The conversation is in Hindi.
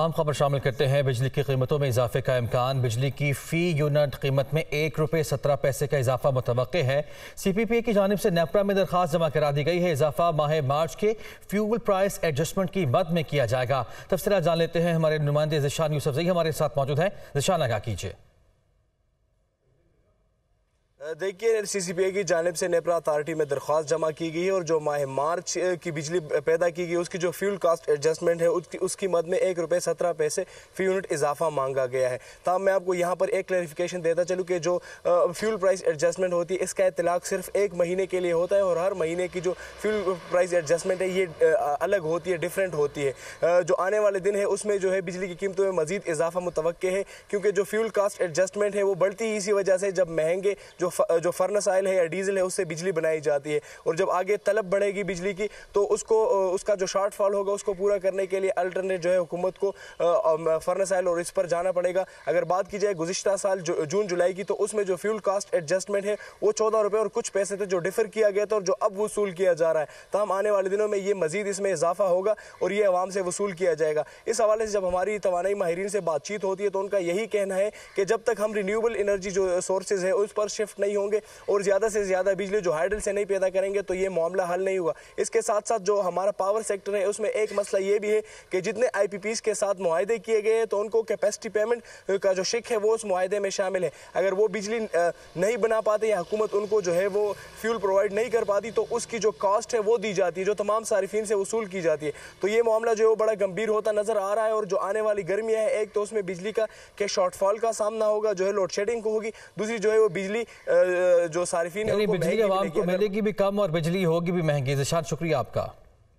अहम खबर शामिल करते हैं बिजली की कीमतों में इजाफे का इम्कान बिजली की फ़ी यूनिट कीमत में एक रुपये सत्रह पैसे का इजाफा मुतव है सी पी पी ए की जानब से नेपरा में दरख्वास्त जमा करा दी गई है इजाफा माह मार्च के फ्यूल प्राइस एडजस्टमेंट की मद में किया जाएगा तफसरा जान लेते हैं हमारे नुमाइंदे जशान यूसफ जई हमारे साथ मौजूद हैं जशान आगा कीजिए देखिए सीसीपीए की जानब से नेपरा अथॉरिटी में दरख्वास्त जमा की गई है और जो माह मार्च की बिजली पैदा की गई उसकी जो फ्यूल कास्ट एडजस्टमेंट है उसकी उसकी मद में एक रुपये सत्रह पैसे फी यूनिट इजाफा मांगा गया है तब तो मैं आपको यहाँ पर एक क्लैरिफिकेशन देता चलूँ कि जो फ्यूल प्राइस एडजस्टमेंट होती है इसका इतलाक सिर्फ एक महीने के लिए होता है और हर महीने की जो फ्यूल प्राइस एडजस्टमेंट है ये अलग होती है डिफरेंट होती है जो आने वाले दिन है उसमें जो है बिजली की कीमतों में मजीद इजाफा मुतव है क्योंकि जो फ्यूल कास्ट एडजस्टमेंट है वो बढ़ती ही इसी वजह से जब महंगे जो जो जो फर्नस आयल है या डीजल है उससे बिजली बनाई जाती है और जब आगे तलब बढ़ेगी बिजली की तो उसको उसका जो शॉर्टफॉल होगा उसको पूरा करने के लिए अल्टरनेट जो है हुकूमत को फर्नस आयल और इस पर जाना पड़ेगा अगर बात की जाए गुजशत साल जून जुलाई की तो उसमें जो फ्यूल कास्ट एडजस्टमेंट है वो चौदह रुपये और कुछ पैसे थे जो डिफर किया गया था और जो अब वसूल किया जा रहा है तहम तो आने वाले दिनों में ये मजीद इसमें इजाफा होगा और ये आवाम से वसूल किया जाएगा इस हवाले से जब हमारी तोानाई माहरीन से बातचीत होती है तो उनका यही कहना है कि जब तक हम रीन्यूबल एनर्जी जो सोर्सेज है उस पर शिफ्ट शिफ्ट नहीं होंगे और ज़्यादा से ज़्यादा बिजली जो हाइडल से नहीं पैदा करेंगे तो ये मामला हल नहीं हुआ इसके साथ साथ जो हमारा पावर सेक्टर है उसमें एक मसला ये भी है कि जितने आई के साथ माहदे किए गए हैं तो उनको कैपेसिटी पेमेंट का जो शिक है वो उस माहदे में शामिल है अगर वो बिजली नहीं बना पाते या हुकूमत उनको जो है वो फ्यूल प्रोवाइड नहीं कर पाती तो उसकी जो कास्ट है वो दी जाती है जो तमाम सार्फिन से वसूल की जाती है तो ये मामला जो है वो बड़ा गंभीर होता नज़र आ रहा है और जो आने वाली गर्मियाँ हैं एक तो उसमें बिजली का के शॉर्टफॉल का सामना होगा जो है लोड शेडिंग होगी दूसरी जो है वो बिजली जो सार्फिन बिजली आवाम को मिलेगी भी कम और बिजली होगी भी महंगी जिशान शुक्रिया आपका